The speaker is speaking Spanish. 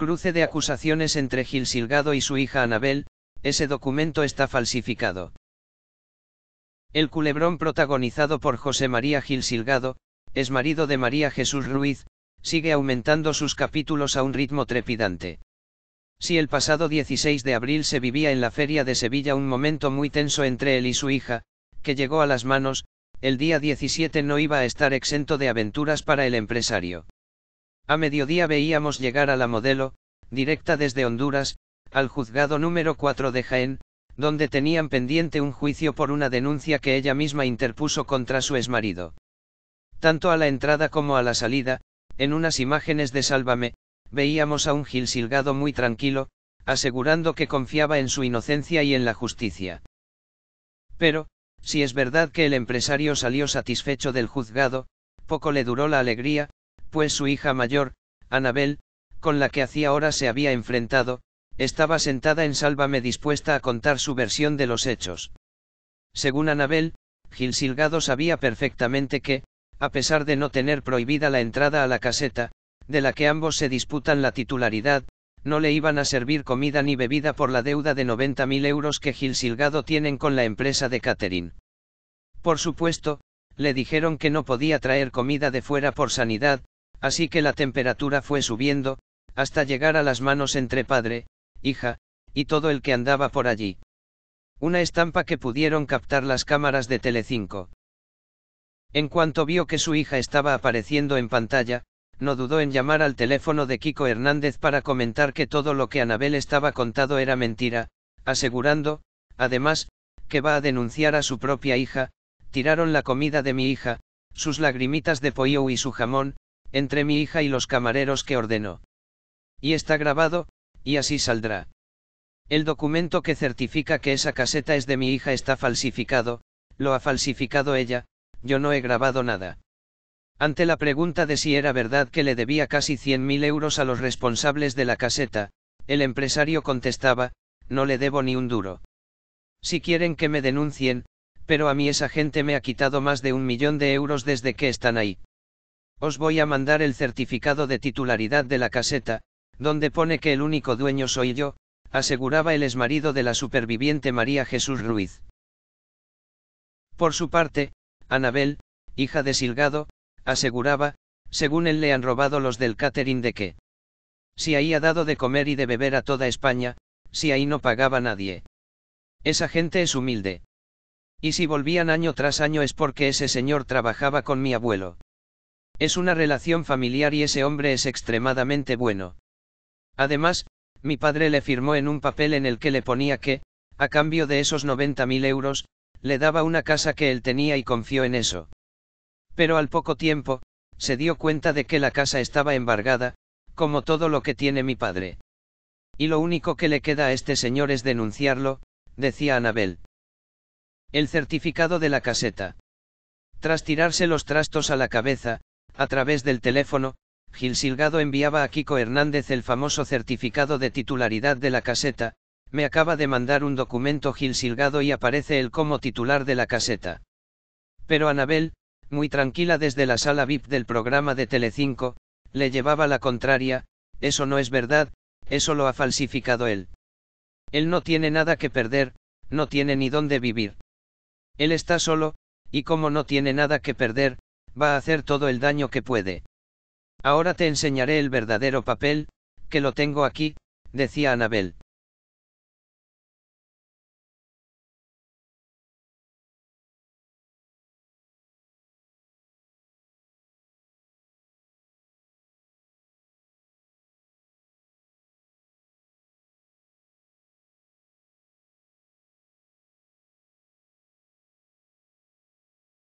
Cruce de acusaciones entre Gil Silgado y su hija Anabel, ese documento está falsificado. El culebrón protagonizado por José María Gil Silgado, es marido de María Jesús Ruiz, sigue aumentando sus capítulos a un ritmo trepidante. Si el pasado 16 de abril se vivía en la feria de Sevilla un momento muy tenso entre él y su hija, que llegó a las manos, el día 17 no iba a estar exento de aventuras para el empresario. A mediodía veíamos llegar a la modelo, directa desde Honduras, al juzgado número 4 de Jaén, donde tenían pendiente un juicio por una denuncia que ella misma interpuso contra su exmarido. Tanto a la entrada como a la salida, en unas imágenes de Sálvame, veíamos a un Gil Silgado muy tranquilo, asegurando que confiaba en su inocencia y en la justicia. Pero, si es verdad que el empresario salió satisfecho del juzgado, poco le duró la alegría, pues su hija mayor, Anabel, con la que hacía horas se había enfrentado, estaba sentada en Sálvame dispuesta a contar su versión de los hechos. Según Anabel, Gil Silgado sabía perfectamente que, a pesar de no tener prohibida la entrada a la caseta, de la que ambos se disputan la titularidad, no le iban a servir comida ni bebida por la deuda de 90.000 euros que Gil Silgado tienen con la empresa de Catherine. Por supuesto, le dijeron que no podía traer comida de fuera por sanidad, Así que la temperatura fue subiendo, hasta llegar a las manos entre padre, hija, y todo el que andaba por allí. Una estampa que pudieron captar las cámaras de Telecinco. En cuanto vio que su hija estaba apareciendo en pantalla, no dudó en llamar al teléfono de Kiko Hernández para comentar que todo lo que Anabel estaba contado era mentira, asegurando, además, que va a denunciar a su propia hija, tiraron la comida de mi hija, sus lagrimitas de pollo y su jamón, entre mi hija y los camareros que ordenó. Y está grabado, y así saldrá. El documento que certifica que esa caseta es de mi hija está falsificado, lo ha falsificado ella, yo no he grabado nada. Ante la pregunta de si era verdad que le debía casi 100.000 euros a los responsables de la caseta, el empresario contestaba, no le debo ni un duro. Si quieren que me denuncien, pero a mí esa gente me ha quitado más de un millón de euros desde que están ahí. Os voy a mandar el certificado de titularidad de la caseta, donde pone que el único dueño soy yo, aseguraba el exmarido de la superviviente María Jesús Ruiz. Por su parte, Anabel, hija de Silgado, aseguraba, según él le han robado los del catering de que. Si ahí ha dado de comer y de beber a toda España, si ahí no pagaba nadie. Esa gente es humilde. Y si volvían año tras año es porque ese señor trabajaba con mi abuelo. Es una relación familiar y ese hombre es extremadamente bueno. Además, mi padre le firmó en un papel en el que le ponía que, a cambio de esos 90.000 euros, le daba una casa que él tenía y confió en eso. Pero al poco tiempo, se dio cuenta de que la casa estaba embargada, como todo lo que tiene mi padre. Y lo único que le queda a este señor es denunciarlo, decía Anabel. El certificado de la caseta. Tras tirarse los trastos a la cabeza, a través del teléfono, Gil Silgado enviaba a Kiko Hernández el famoso certificado de titularidad de la caseta, me acaba de mandar un documento Gil Silgado y aparece él como titular de la caseta. Pero Anabel, muy tranquila desde la sala VIP del programa de Telecinco, le llevaba la contraria, eso no es verdad, eso lo ha falsificado él. Él no tiene nada que perder, no tiene ni dónde vivir. Él está solo, y como no tiene nada que perder, va a hacer todo el daño que puede. Ahora te enseñaré el verdadero papel, que lo tengo aquí, decía Anabel.